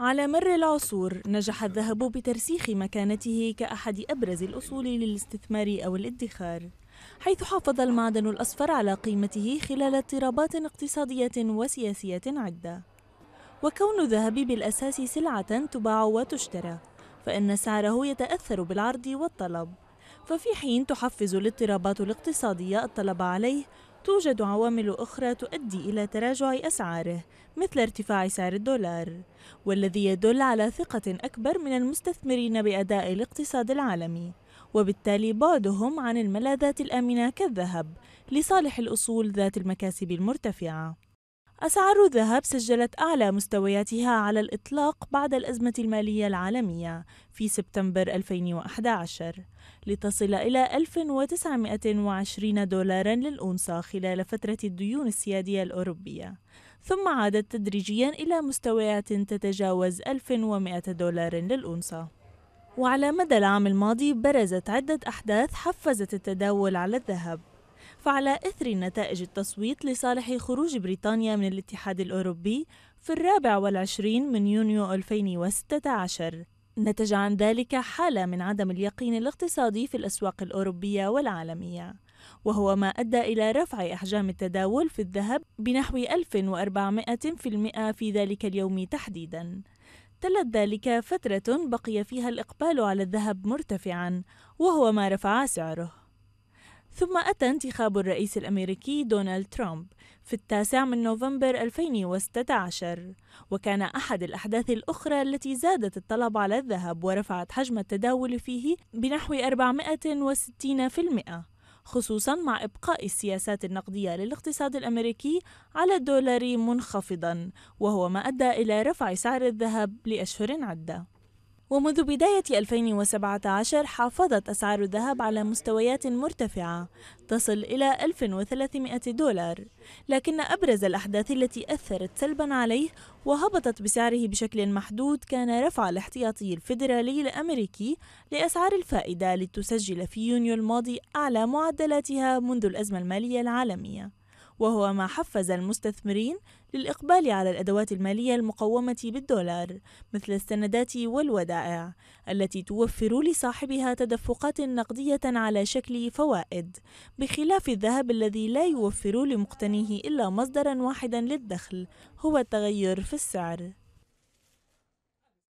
على مر العصور نجح الذهب بترسيخ مكانته كأحد أبرز الأصول للاستثمار أو الادخار حيث حافظ المعدن الأصفر على قيمته خلال اضطرابات اقتصادية وسياسية عدة وكون الذهب بالأساس سلعة تباع وتشترى فإن سعره يتأثر بالعرض والطلب ففي حين تحفز الاضطرابات الاقتصادية الطلب عليه توجد عوامل أخرى تؤدي إلى تراجع أسعاره مثل ارتفاع سعر الدولار والذي يدل على ثقة أكبر من المستثمرين بأداء الاقتصاد العالمي وبالتالي بعدهم عن الملاذات الآمنة كالذهب لصالح الأصول ذات المكاسب المرتفعة أسعار الذهب سجلت أعلى مستوياتها على الإطلاق بعد الأزمة المالية العالمية في سبتمبر 2011 لتصل إلى 1920 دولارا للأونصة خلال فترة الديون السيادية الأوروبية ثم عادت تدريجيا إلى مستويات تتجاوز 1100 دولار للأونصة وعلى مدى العام الماضي برزت عدة أحداث حفزت التداول على الذهب فعلى إثر نتائج التصويت لصالح خروج بريطانيا من الاتحاد الأوروبي في الرابع والعشرين من يونيو 2016 نتج عن ذلك حالة من عدم اليقين الاقتصادي في الأسواق الأوروبية والعالمية وهو ما أدى إلى رفع أحجام التداول في الذهب بنحو 1400% في ذلك اليوم تحديداً تلت ذلك فترة بقي فيها الإقبال على الذهب مرتفعاً وهو ما رفع سعره ثم أتى انتخاب الرئيس الأمريكي دونالد ترامب في التاسع من نوفمبر 2016 وكان أحد الأحداث الأخرى التي زادت الطلب على الذهب ورفعت حجم التداول فيه بنحو 460% خصوصا مع إبقاء السياسات النقدية للاقتصاد الأمريكي على الدولار منخفضا وهو ما أدى إلى رفع سعر الذهب لأشهر عدة ومنذ بداية 2017 حافظت أسعار الذهب على مستويات مرتفعة تصل إلى 1300 دولار، لكن أبرز الأحداث التي أثرت سلبًا عليه وهبطت بسعره بشكل محدود كان رفع الاحتياطي الفيدرالي الأمريكي لأسعار الفائدة لتسجل في يونيو الماضي أعلى معدلاتها منذ الأزمة المالية العالمية. وهو ما حفز المستثمرين للإقبال على الأدوات المالية المقومة بالدولار مثل السندات والودائع التي توفر لصاحبها تدفقات نقدية على شكل فوائد بخلاف الذهب الذي لا يوفر لمقتنيه إلا مصدرا واحدا للدخل هو التغير في السعر